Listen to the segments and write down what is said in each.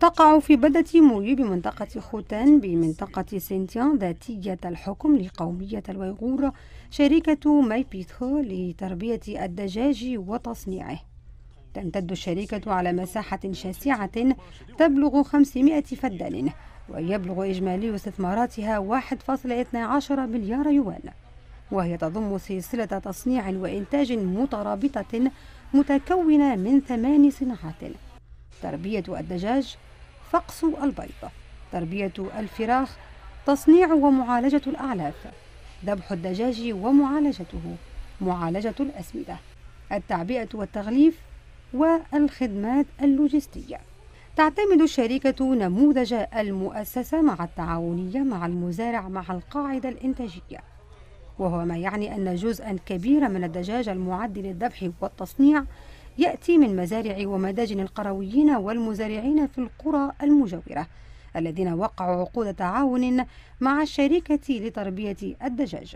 تقع في بلدة موي بمنطقة خوتان بمنطقة سينتيان ذاتية الحكم لقومية الويغور شركة ماي بيتخو لتربية الدجاج وتصنيعه تمتد الشركة على مساحة شاسعة تبلغ 500 فدان ويبلغ إجمالي استثماراتها 1.12 مليار يوان وهي تضم سلسلة تصنيع وإنتاج مترابطة متكونة من ثمان صناعات تربية الدجاج فقس البيض تربية الفراخ تصنيع ومعالجة الأعلاف ذبح الدجاج ومعالجته معالجة الأسمدة التعبئة والتغليف والخدمات اللوجستية تعتمد الشركة نموذج المؤسسة مع التعاونية مع المزارع مع القاعدة الإنتاجية وهو ما يعني أن جزءا كبيرا من الدجاج المعد للذبح والتصنيع يأتي من مزارع ومداجن القرويين والمزارعين في القرى المجاورة الذين وقعوا عقود تعاون مع الشركة لتربية الدجاج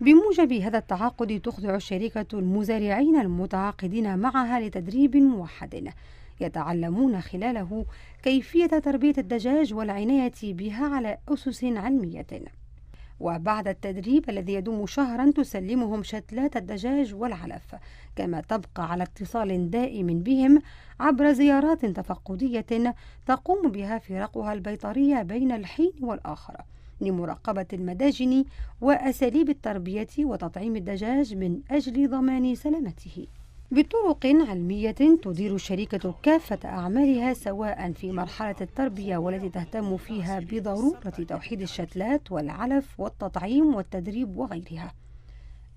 بموجب هذا التعاقد تخضع الشركة المزارعين المتعاقدين معها لتدريب موحد يتعلمون خلاله كيفية تربية الدجاج والعناية بها على أسس علمية وبعد التدريب الذي يدوم شهرا تسلمهم شتلات الدجاج والعلف كما تبقى على اتصال دائم بهم عبر زيارات تفقدية تقوم بها فرقها البيطرية بين الحين والآخر لمراقبة المداجن وأساليب التربية وتطعيم الدجاج من أجل ضمان سلامته بطرق علمية تدير الشركة كافة أعمالها سواء في مرحلة التربية والتي تهتم فيها بضرورة توحيد الشتلات والعلف والتطعيم والتدريب وغيرها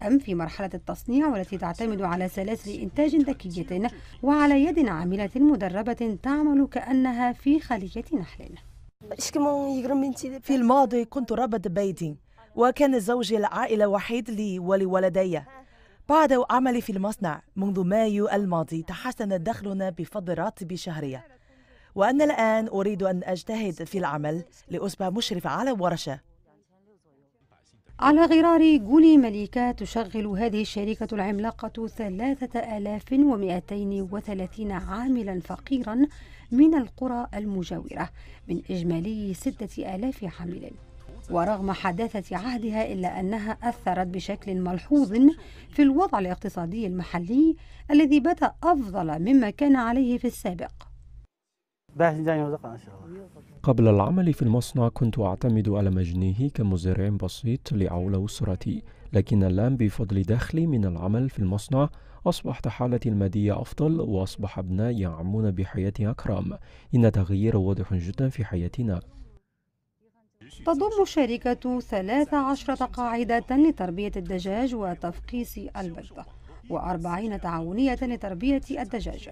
أم في مرحلة التصنيع والتي تعتمد على سلاسل إنتاج ذكية وعلى يد عاملة مدربة تعمل كأنها في خلية نحل في الماضي كنت رابط بيتي وكان زوجي العائلة وحيد لي ولولدي بعد عملي في المصنع منذ مايو الماضي تحسن دخلنا بفضل راتبي شهريا وأنا الآن أريد أن أجتهد في العمل لأصبح مشرفة على ورشة على غرار جولي مليكة تشغل هذه الشركة العملاقة 3230 عاملا فقيرا من القرى المجاورة من إجمالي 6000 عامل ورغم حداثة عهدها إلا أنها أثرت بشكل ملحوظ في الوضع الاقتصادي المحلي الذي بات أفضل مما كان عليه في السابق قبل العمل في المصنع كنت أعتمد على مجنيه كمزارع بسيط لعول أسرتي لكن الآن بفضل دخلي من العمل في المصنع أصبحت حالتي المادية أفضل وأصبح أبنائي يعمون بحياة أكرم إن تغيير واضح جدا في حياتنا تضم الشركة 13 قاعدة لتربية الدجاج وتفقيس البيض وأربعين تعاونية لتربية الدجاج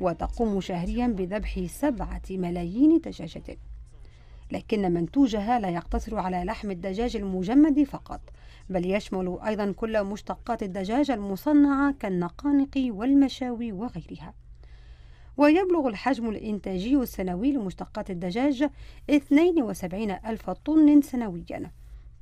وتقوم شهريا بذبح سبعة ملايين دجاجة لكن منتوجها لا يقتصر على لحم الدجاج المجمد فقط بل يشمل أيضا كل مشتقات الدجاج المصنعة كالنقانق والمشاوي وغيرها ويبلغ الحجم الإنتاجي السنوي لمشتقات الدجاج 72 ألف طن سنوياً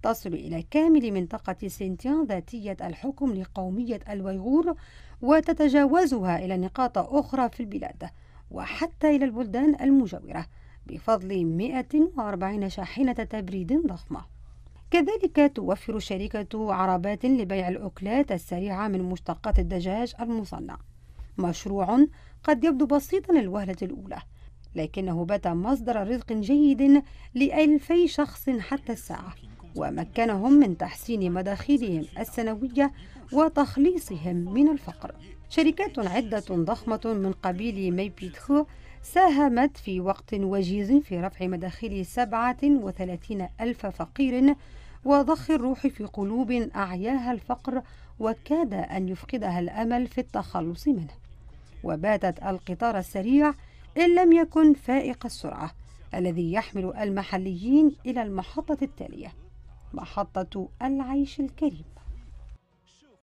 تصل إلى كامل منطقة سينتيان ذاتية الحكم لقومية الويغور وتتجاوزها إلى نقاط أخرى في البلاد وحتى إلى البلدان المجاورة بفضل 140 شاحنة تبريد ضخمة كذلك توفر الشركة عربات لبيع الأكلات السريعة من مشتقات الدجاج المصنع مشروع قد يبدو بسيطا للوهلة الأولى لكنه بات مصدر رزق جيد لألفي شخص حتى الساعة ومكنهم من تحسين مداخلهم السنوية وتخليصهم من الفقر شركات عدة ضخمة من قبيل ميبيتخو ساهمت في وقت وجيز في رفع مداخل 37 ألف فقير وضخ الروح في قلوب أعياها الفقر وكاد أن يفقدها الأمل في التخلص منه وباتت القطار السريع إن لم يكن فائق السرعة الذي يحمل المحليين إلى المحطة التالية محطة العيش الكريم